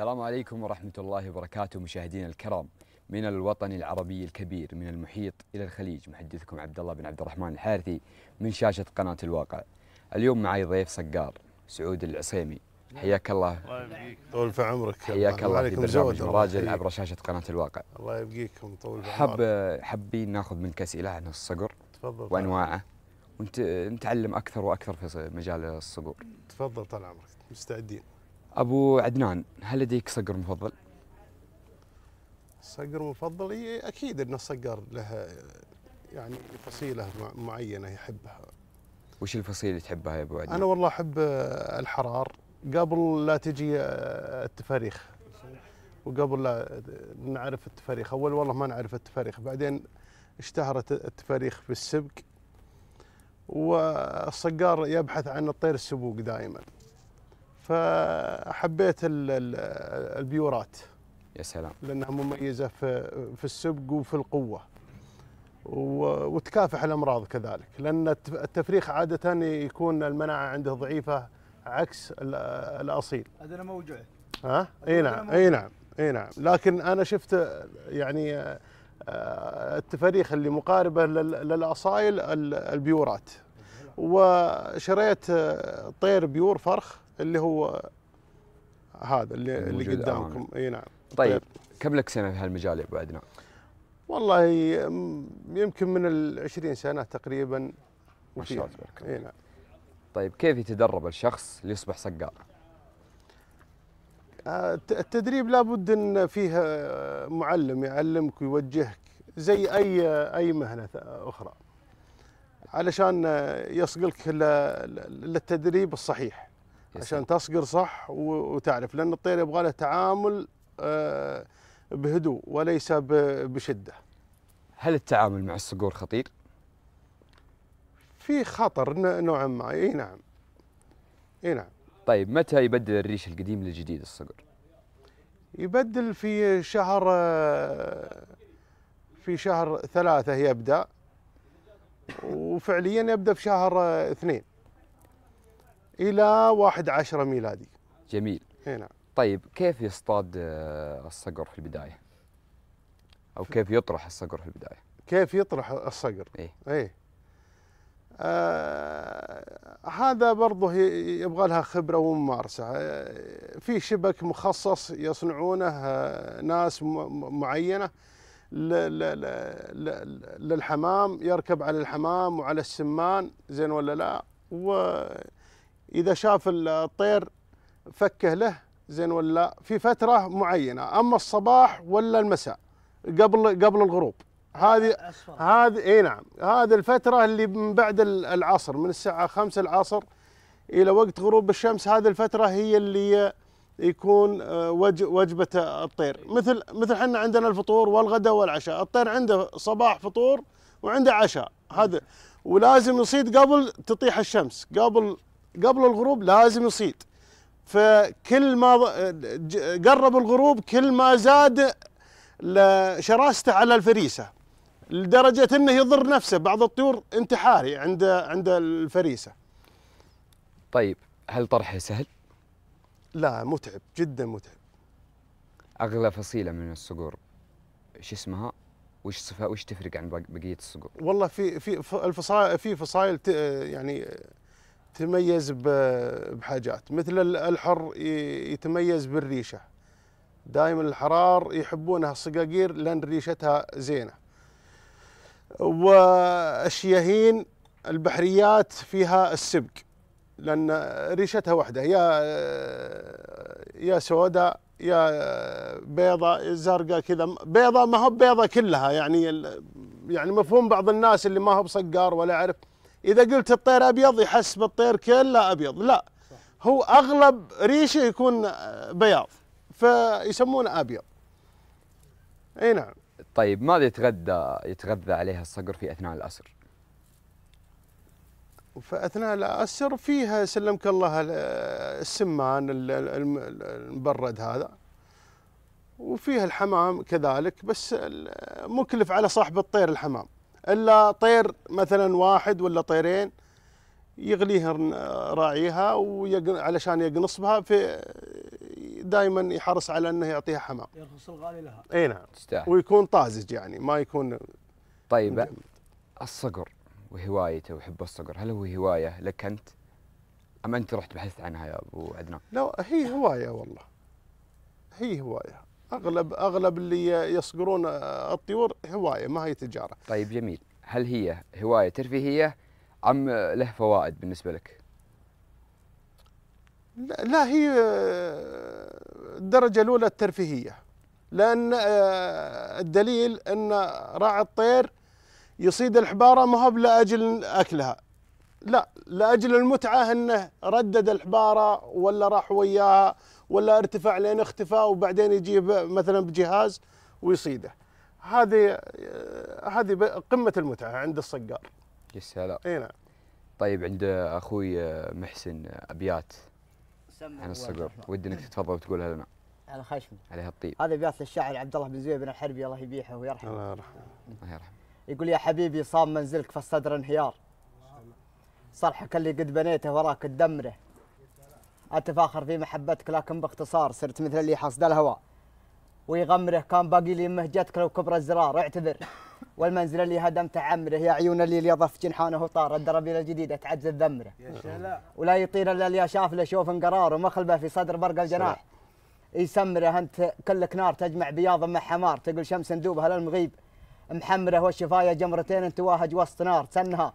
السلام عليكم ورحمة الله وبركاته مشاهدينا الكرام من الوطن العربي الكبير من المحيط إلى الخليج محدثكم عبد الله بن عبد الرحمن الحارثي من شاشة قناة الواقع اليوم معي ضيف صقار سعود العصيمي حياك الله طول في عمرك حياك الله في برنامج مراجل عبر شاشة قناة الواقع الله يبقيكم طول في حب حابين ناخذ منك أسئلة عن الصقر تفضل وأنواعه ونتعلم أكثر وأكثر في مجال الصقور تفضل طال عمرك مستعدين ابو عدنان هل لديك صقر مفضل؟ صقر مفضل هي اكيد ان الصقر له يعني فصيله معينه يحبها. وش الفصيله اللي تحبها يا ابو عدنان؟ انا والله احب آه، الحرار قبل لا تجي آه، التفاريخ وقبل لا نعرف التفاريخ اول والله ما نعرف التفاريخ بعدين اشتهرت التفاريخ في السبق والصقار يبحث عن الطير السبوق دائما فحبيت البيورات يا سلام لانها مميزه في في السبق وفي القوه وتكافح الامراض كذلك لان التفريخ عاده يكون المناعه عنده ضعيفه عكس الاصيل هذا موجوع ها اي نعم اي نعم اي نعم لكن انا شفت يعني آه، التفاريخ اللي مقاربه للاصايل البيورات وشريت آه، طير بيور فرخ اللي هو هذا اللي, اللي قدامكم اي نعم طيب, طيب كم لك سنه في هالمجال يا ابو عدنان؟ والله يمكن من ال 20 سنه تقريبا ما شاء الله تبارك الله اي نعم طيب كيف يتدرب الشخص ليصبح سقار؟ آه، التدريب لابد ان فيه آه، معلم يعلمك ويوجهك زي اي اي مهنه اخرى علشان آه، يصقلك للتدريب الصحيح عشان تصقر صح وتعرف لان الطير يبغى له تعامل آه، بهدوء وليس بشده. هل التعامل مع الصقور خطير؟ في خطر نوعا ما اي نعم. اي نعم. طيب متى يبدل الريش القديم للجديد الصقر؟ يبدل في شهر آه، في شهر ثلاثة يبدأ وفعليا يبدأ في شهر آه، اثنين الى واحد عشر ميلادي جميل هنا. نعم. طيب كيف يصطاد آه، الصقر في البدايه او كيف يطرح الصقر في البدايه كيف يطرح الصقر ايه, إيه؟ آه هذا برضه يبغى لها خبره وممارسه آه، في شبك مخصص يصنعونه آه، ناس معينه للحمام يركب على الحمام وعلى السمان زين ولا لا و اذا شاف الطير فكه له زين ولا في فتره معينه اما الصباح ولا المساء قبل قبل الغروب هذه هذه اي نعم هذه الفتره اللي من بعد العصر من الساعه 5 العصر الى وقت غروب الشمس هذه الفتره هي اللي يكون آه، وجبه الطير مثل مثل احنا عندنا الفطور والغداء والعشاء الطير عنده صباح فطور وعنده عشاء هذا ولازم يصيد قبل تطيح الشمس قبل قبل الغروب لازم يصيد فكل ما قرب الغروب كل ما زاد شراسته على الفريسه لدرجه انه يضر نفسه بعض الطيور انتحاري عند عند الفريسه. طيب هل طرحه سهل؟ لا متعب جدا متعب. اغلى فصيله من الصقور ايش اسمها؟ وش صفة وش تفرق عن بقيه الصقور؟ والله في في الفصائل في فصائل يعني تميز بحاجات مثل الحر يتميز بالريشه دائما الحرار يحبونها الصقاقير لان ريشتها زينه والشياهين البحريات فيها السبق لان ريشتها واحده يا يا سوداء يا بيضة زرقاء كذا بيضة ما هو بيضة كلها يعني يعني مفهوم بعض الناس اللي ما هو بصقار ولا يعرف اذا قلت الطير ابيض يحس بالطير كله ابيض لا هو اغلب ريشه يكون بياض فيسمونه ابيض اي نعم طيب ماذا يتغذى يتغذى عليها الصقر في اثناء الاسر فاثناء الاسر فيها سلمك الله السمان المبرد هذا وفيها الحمام كذلك بس مكلف على صاحب الطير الحمام الا طير مثلا واحد ولا طيرين يغليها آه، راعيها علشان يقنص بها في دائما يحرص على انه يعطيها حمام يرخص الغالي لها اي نعم تستاهل ويكون طازج يعني ما يكون طيب الصقر وهوايته وحب الصقر هل هو هوايه لك انت؟ ام انت رحت بحثت عنها يا ابو عدنان؟ لا هي هوايه والله هي هوايه اغلب اغلب اللي يصقرون آه، الطيور هوايه ما هي تجاره. طيب جميل، هل هي هوايه ترفيهيه ام له فوائد بالنسبه لك؟ لا, لا هي آه، الدرجه الاولى الترفيهيه لان آه، الدليل ان راعي الطير يصيد الحباره ما هو لاجل اكلها لا لاجل المتعه انه ردد الحباره ولا راح وياها ولا ارتفاع لين اختفاء وبعدين يجي مثلا بجهاز ويصيده هذه آه، هذه قمه المتعه عند الصقار يا سلام اي نعم طيب عند اخوي آه، محسن آه، ابيات عن الصقر ودي انك تتفضل وتقولها لنا نعم. على خشمي عليها الطيب هذا ابيات للشاعر عبد الله بن زبير بن الحربي الله يبيحه ويرحمه الله يرحمه الله يرحمه يقول يا حبيبي صام منزلك فالصدر انهيار صرحك اللي قد بنيته وراك تدمره أتفاخر في محبتك لكن باختصار صرت مثل اللي حصد الهواء ويغمره كان باقي لي مهجتك لو كبر الزرار اعتذر والمنزل اللي هدمته عمره يا عيون اللي يضف جنحانه وطار الدرابيل الجديده تعجز الذمره ولا يطير الا اللي شاف له شوف قرار ومخلبه في صدر برق الجناح يسمره انت كلك نار تجمع بياض مع حمار تقول شمس ندوبها للمغيب محمره والشفاية جمرتين واهج وسط نار تسنها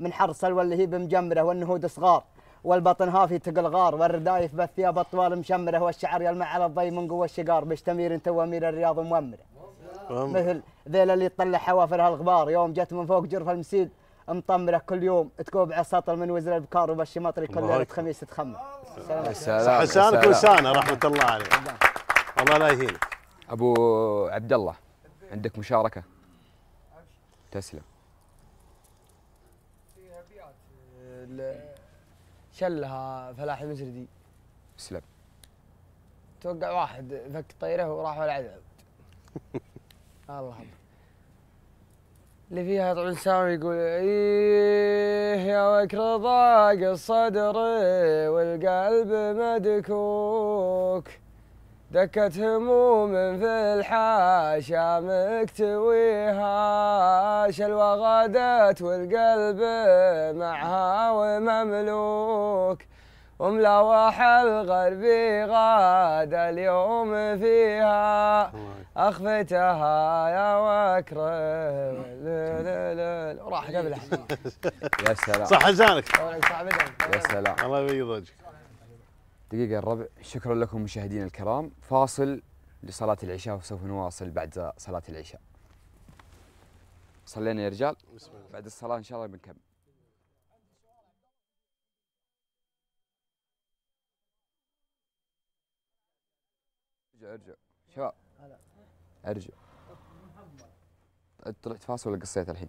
من حر سلوى اللي هي بمجمره والنهود صغار والبطنهافي غار والردايف بالثياب الطوال مشمره والشعر يلمع على الضي من قوه الشقار بشتمير انت وامير الرياض مؤمره مثل ذيل اللي تطلع حوافرها الغبار يوم جت من فوق جرف المسيد مطمره كل يوم تكوب على السطل من وزر البكار وبالشماطري كل ليله خميس تخمر سلام حسان سنه رحمه الله عليه الله لا يهينك ابو عبد الله عندك مشاركه تسلم في ابيات آه، شلها فلاح المسردي سلم توقع واحد فك طيره وراح ولا عذب الله اللي فيها طبعا سامي يقول ايه يا وكر ضاق الصدر والقلب مدكوك دكت هموم في الحاشا مكتويها شلوى غدت والقلب معها ومملوك وملوح الغربي غاد اليوم فيها اخفتها يا واكرم وراح قبل يا سلام صح لسانك يا سلام الله يبيض وجهك دقيقة الربع شكرا لكم مشاهدينا الكرام فاصل لصلاة العشاء وسوف نواصل بعد صلاة العشاء صلينا يا رجال بعد الصلاة إن شاء الله بنكمل ارجع ارجع شباب ارجع طيب، طلعت فاصل ولا قصيت الحين؟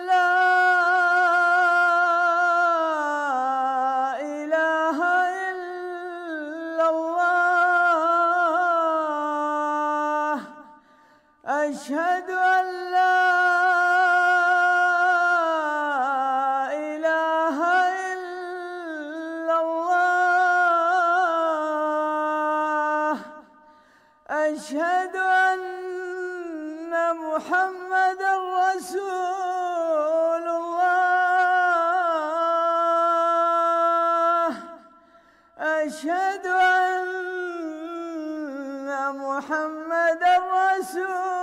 وأشهد أن محمد رسول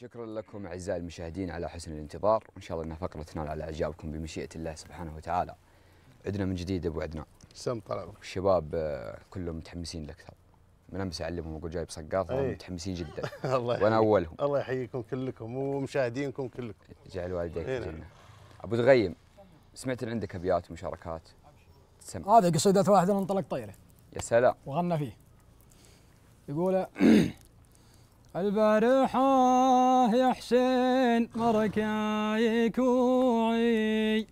شكرا لكم اعزائي المشاهدين على حسن الانتظار وان شاء الله ان فقره تنال على اعجابكم بمشيئه الله سبحانه وتعالى عدنا من جديد ابو عدنان سم طلعوا الشباب آه، كلهم متحمسين لك ترى من امس اعلمهم واقول جايب سقاط إيه. متحمسين جدا الله وانا اولهم الله يحييكم كلكم ومشاهدينكم كلكم جعل والديك الجنه إيه. ابو دغيم سمعت ان عندك ابيات ومشاركات هذا قصيده واحد انطلق طيره يا سلام وغنى فيه يقول البارحة يا حسين مركايك وعي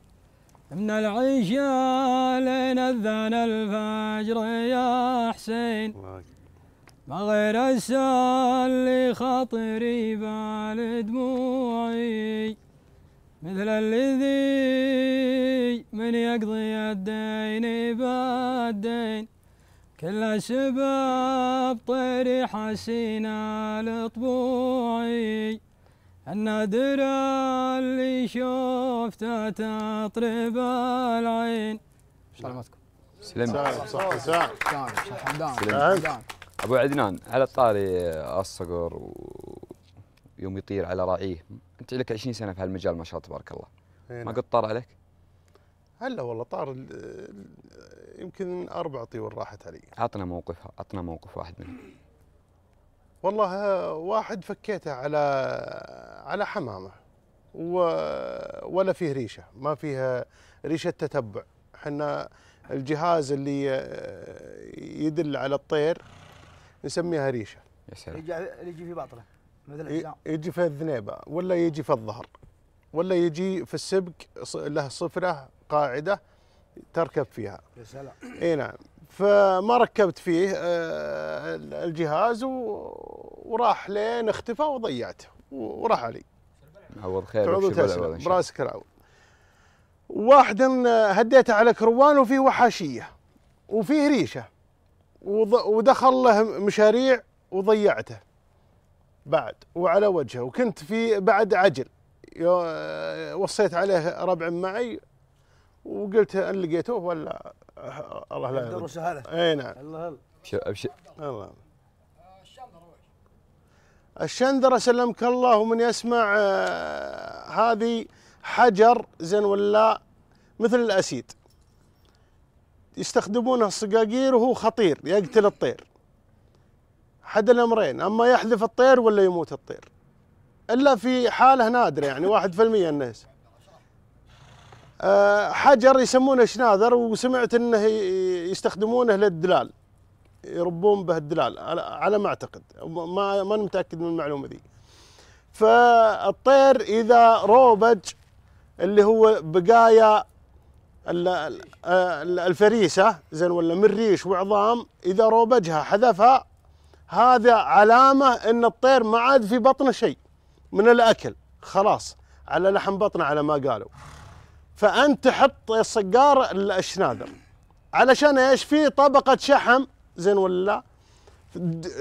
من العشاء لين أذن الفجر يا حسين ما غير اللي خاطري بال دموعي مثل الذي من يقضي الدين بالدين كل شباب طيري حسينا لطبوعي النادر اللي شفته تطرب العين سلامتكم سلام سلام ابو عدنان على الطاري الصقر ويوم يطير على راعيه انت لك 20 سنه في هالمجال ما شاء الله تبارك الله إيه، ما نعم. قد طار عليك؟ هلا والله طار يمكن اربع طيور راحت علي عطنا موقف عطنا موقف واحد منهم والله واحد فكيته على على حمامه و ولا فيه ريشه ما فيها ريشه تتبع احنا الجهاز اللي يدل على الطير نسميها ريشه يا سلام يجي في باطنه مثل يجي في الذنيبه ولا يجي في الظهر ولا يجي في السبك له صفره قاعده تركب فيها يا سلام اي نعم فما ركبت فيه آه، الجهاز وراح لين اختفى وضيعته وراح علي عوض خير تعوض براسك العوض واحدا هديته على كروان وفيه وحاشيه وفيه ريشه ودخل له مشاريع وضيعته بعد وعلى وجهه وكنت في بعد عجل وصيت عليه ربع معي وقلت ان لقيته ولا الله لا يرد وسهلا اي نعم الله هلا ابشر الله الشندره سلمك الله ومن يسمع آه، هذه حجر زين ولا مثل الاسيد يستخدمونه الصقاقير وهو خطير يقتل الطير حد الامرين اما يحذف الطير ولا يموت الطير الا في حاله نادره يعني 1% الناس آه، حجر يسمونه شناذر وسمعت انه يستخدمونه للدلال يربون به الدلال على ما اعتقد ما ما متاكد من المعلومه ذي فالطير اذا روبج اللي هو بقايا الفريسه زين ولا من ريش وعظام اذا روبجها حذفها هذا علامه ان الطير ما عاد في بطنه شيء من الاكل خلاص على لحم بطنه على ما قالوا فانت تحط السجارة الشنادر علشان ايش في طبقه شحم زين ولا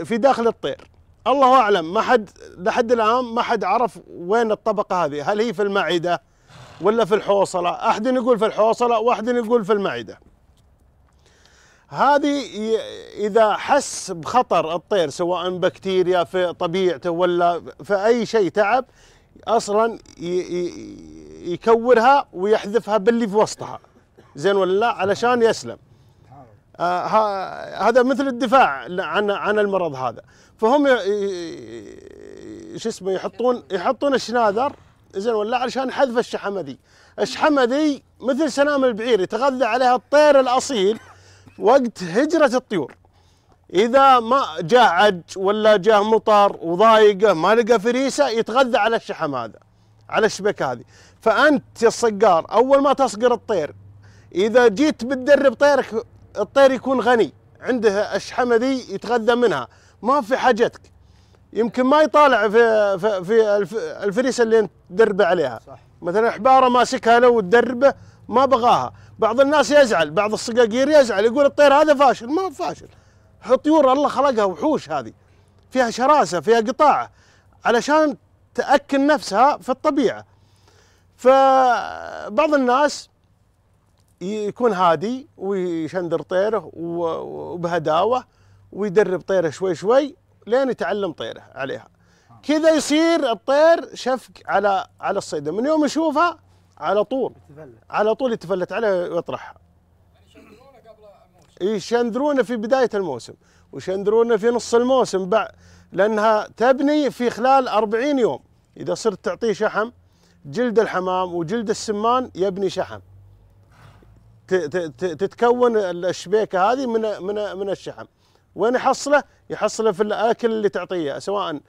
في داخل الطير الله اعلم ما حد لحد الان ما حد عرف وين الطبقه هذه هل هي في المعده ولا في الحوصله احد يقول في الحوصله واحد يقول في المعده هذه اذا حس بخطر الطير سواء بكتيريا في طبيعته ولا في اي شيء تعب اصلا يكورها ويحذفها باللي في وسطها زين ولا لا علشان يسلم آه هذا مثل الدفاع عن عن المرض هذا فهم شو اسمه يحطون يحطون الشناذر زين ولا علشان حذف الشحمه ذي الشحمه ذي مثل سنام البعير يتغذى عليها الطير الاصيل وقت هجره الطيور اذا ما جاء عج ولا جاء مطر وضايقه ما لقى فريسه يتغذى على الشحم هذا على الشبكه هذه فانت يا الصقار اول ما تصقر الطير اذا جيت بتدرب طيرك الطير يكون غني عنده الشحمه ذي يتغذى منها ما في حاجتك يمكن ما يطالع في في, الفريسه اللي انت تدربه عليها صح. مثلا حباره ماسكها لو تدربه ما بغاها بعض الناس يزعل بعض الصقاقير يزعل يقول الطير هذا فاشل ما هو فاشل طيور الله خلقها وحوش هذه فيها شراسه فيها قطاعه علشان تأكل نفسها في الطبيعة فبعض الناس يكون هادي ويشندر طيره وبهداوة ويدرب طيره شوي شوي لين يتعلم طيره عليها كذا يصير الطير شفق على على الصيدة من يوم يشوفها على طول على طول يتفلت عليها ويطرحها يشندرونه في بداية الموسم ويشندرونه في نص الموسم بعد لأنها تبني في خلال 40 يوم إذا صرت تعطيه شحم جلد الحمام وجلد السمان يبني شحم تتكون الشبيكة هذه من من من الشحم وين يحصله؟ يحصله في الأكل اللي تعطيه سواء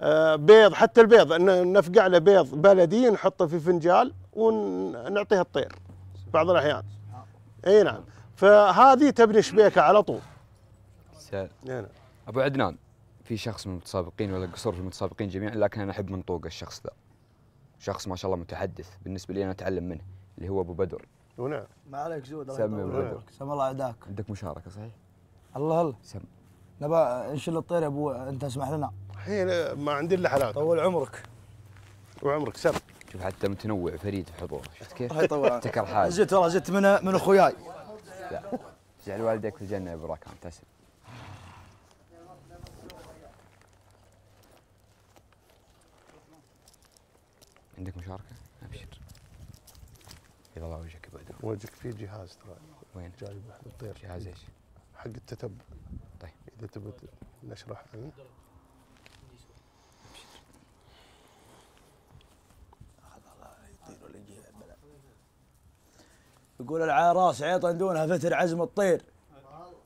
آه، بيض حتى البيض نفقع له بيض بلدي نحطه في فنجال ونعطيه الطير بعض الأحيان اي نعم فهذه تبني شبيكة على طول سهل. نعم. ابو عدنان في شخص من المتسابقين ولا قصور في المتسابقين جميعا لكن انا احب منطوق الشخص ذا شخص ما شاء الله متحدث بالنسبه لي انا اتعلم منه اللي هو ابو بدر ونعم ما عليك زود سم ابو بدر سم الله عداك عندك مشاركه صحيح؟ الله الله سم نبا انشل الطير يا ابو انت اسمح لنا الحين ما عندي الا حلال طول عمرك وعمرك سم شوف حتى متنوع فريد في حضوره شفت كيف؟ الله يطول عمرك تكر حالك زدت والله زدت من من اخوياي لا جعل والديك في الجنه يا ابو راكان تسلم عندك مشاركه؟ ابشر اذا الله وجهك يبعده وجهك في جهاز ترى وين؟ جايب واحد الطير جهاز ايش؟ حق التتبع طيب اذا تبغى نشرح عنه يقول العراس عيطا دونها فتر عزم الطير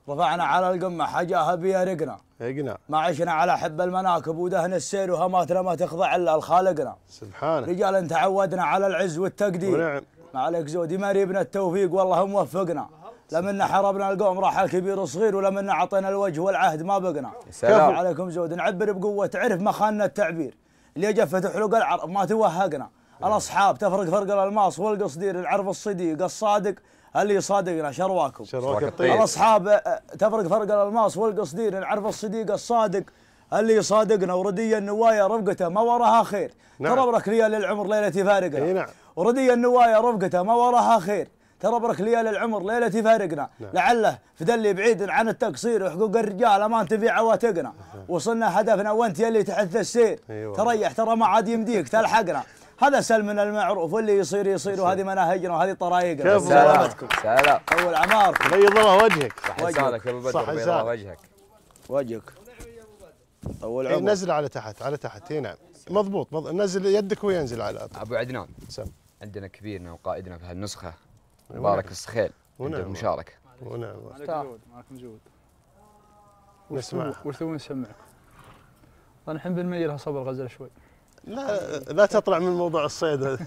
رفعنا على القمة حجاها بيا رقنا رقنا ما عشنا على حب المناكب ودهن السير وهماتنا ما تخضع إلا الخالقنا سبحانه رجال تعودنا على العز والتقدير ونعم ما عليك زودي مريبنا التوفيق والله موفقنا لمن حربنا القوم راح الكبير وصغير ولمن عطينا الوجه والعهد ما بقنا سلام عليكم زود نعبر بقوة تعرف مخاننا التعبير اللي جفت حلق العرب ما توهقنا نعم. الاصحاب تفرق فرق الالماس والقصدير العرب الصديق الصادق اللي يصادقنا شرواكم شرواك الطيب الاصحاب أه، أه، تفرق فرق الالماس والقصدير نعرف الصديق الصادق اللي يصادقنا وردي النوايا رفقته ما وراها خير نعم. ترى ليالي للعمر ليلتي فارقنا نعم. وردي النوايا رفقته ما وراها خير ترى برك ليالي العمر ليلتي فارقنا نعم. لعله في اللي بعيد عن التقصير وحقوق الرجال امان تبيع عواتقنا وصلنا هدفنا وانت يلي تحث السير أيوة. تريح ترى ما عاد يمديك تلحقنا هذا سلم المعروف واللي يصير يصير وهذه مناهجنا وهذه طرائقنا كيف سلامتكم سلام اول عمار بيض الله وجهك صح لسانك يا ابو بدر بيض الله وجهك وجهك طول عمرك نزل على تحت على تحت اي نعم مضبوط نزل يدك وينزل على الارض ابو عدنان سم. عندنا كبيرنا وقائدنا في هالنسخه مبارك السخيل عند المشاركه ونعم مالك جود نسمع وش تبون نسمعكم؟ الحين بنميلها صبر غزل شوي لا لا تطلع من موضوع الصيد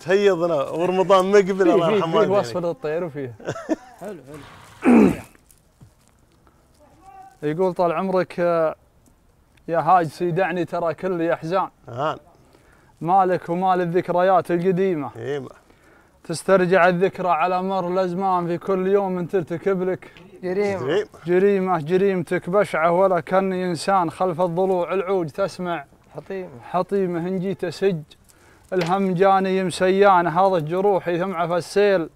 تهيضنا ورمضان مقبل الله يرحمه في وصفه للطير وفيه حلو حلو يقول طال عمرك يا حاج سيدعني ترى كلي احزان آه. مالك ومال الذكريات القديمه تسترجع الذكرى على مر الازمان في كل يوم من ترتكب لك جريمه جريمه جريمتك بشعه ولا كاني انسان خلف الضلوع العوج تسمع حطيم حطيم هنجي تسج الهم جاني يمسيان هذا جروحي ثم عفى السيل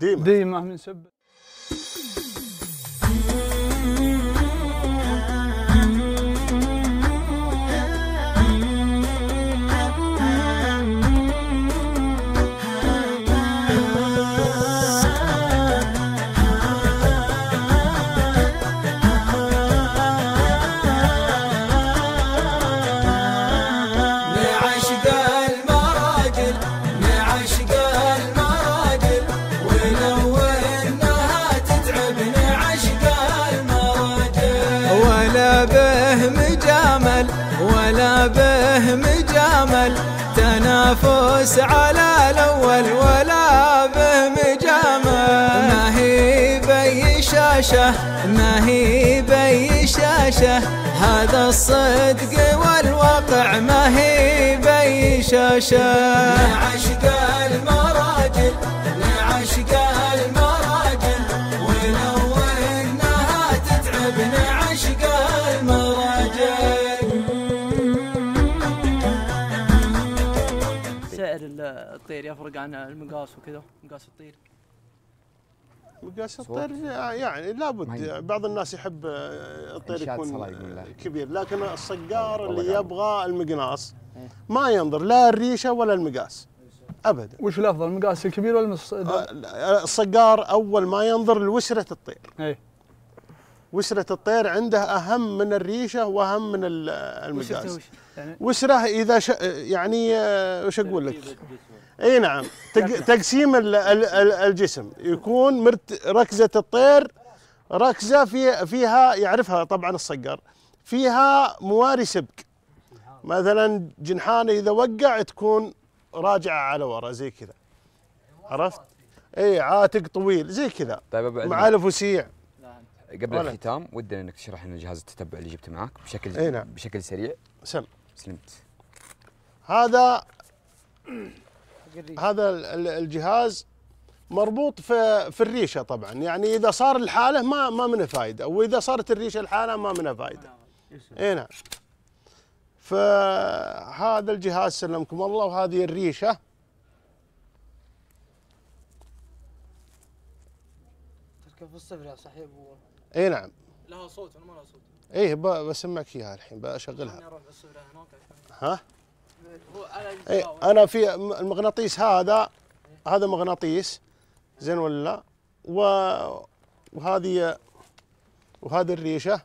ديمة ديمة من سب مجامل تنافس على الأول ولا به مجامل ما هي بي شاشة ما هي بي شاشة هذا الصدق والواقع ما هي بي شاشة عشق المراجل عشق الطير يفرق عن المقاس وكذا مقاس الطير مقاس الطير يعني لابد بعض الناس يحب الطير يكون كبير لكن الصقار طيب، اللي طيب. يبغى المقناص إيه. ما ينظر لا الريشه ولا المقاس ابدا وش الافضل المقاس الكبير ولا آه، الصقار اول ما ينظر لوسره الطير اي وسره الطير عنده اهم من الريشه واهم من المقاس يعني وسره اذا ش... يعني آه، وش اقول لك إيه، اي نعم تقسيم الجسم يكون مرت ركزه الطير ركزه في فيها يعرفها طبعا الصقر فيها مواري سبك مثلا جنحانه اذا وقع تكون راجعه على ورا زي كذا عرفت؟ اي عاتق طويل زي كذا طيب ابو معالف قبل ولا. الختام ودنا انك تشرح لنا جهاز التتبع اللي جبته معك بشكل اي نعم. بشكل سريع سلم سلمت هذا هذا الجهاز مربوط في في الريشه طبعا يعني اذا صار الحاله ما ما منه فائده واذا صارت الريشه الحاله ما منه فائده نعم. اي نعم فهذا الجهاز سلمكم الله وهذه الريشه تركب في الصفر يا صاحب اي نعم لها صوت ولا ما لها صوت ايه بسمعك اياها الحين بشغلها ها إيه، انا في المغناطيس هذا هذا مغناطيس زين ولا لا وهذه وهذه الريشه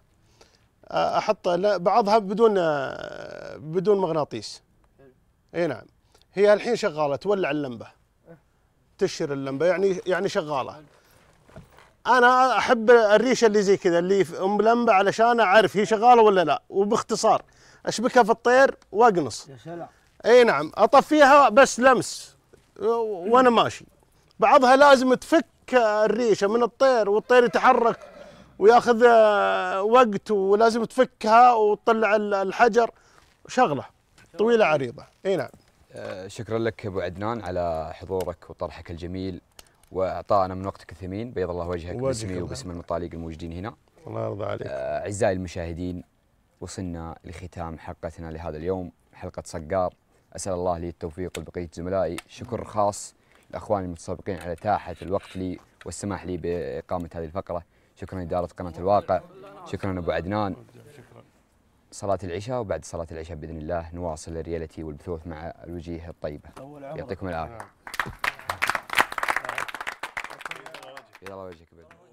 احط بعضها بدون بدون مغناطيس اي نعم هي الحين شغاله تولع اللمبه تشر اللمبه يعني يعني شغاله انا احب الريشه اللي زي كذا اللي ام لمبه علشان اعرف هي شغاله ولا لا وباختصار اشبكها في الطير واقنص يا سلام اي نعم اطفيها بس لمس وانا ماشي بعضها لازم تفك الريشه من الطير والطير يتحرك وياخذ آه، وقت ولازم تفكها وتطلع الحجر شغله طويله عريضه اي نعم آه، شكرا لك ابو عدنان على حضورك وطرحك الجميل واعطائنا من وقتك الثمين بيض الله وجهك باسمي وباسم المطاليق الموجودين هنا الله يرضى عليك آه، اعزائي المشاهدين وصلنا لختام حلقتنا لهذا اليوم حلقة صقار أسأل الله لي التوفيق لبقية زملائي شكر خاص لأخواني المتسابقين على تاحة الوقت لي والسماح لي بإقامة هذه الفقرة شكرا إدارة قناة الواقع شكرا أبو عدنان صلاة العشاء وبعد صلاة العشاء بإذن الله نواصل الريالتي والبثوث مع الوجيه الطيبة يعطيكم العافية يلا وجهك بإذن الله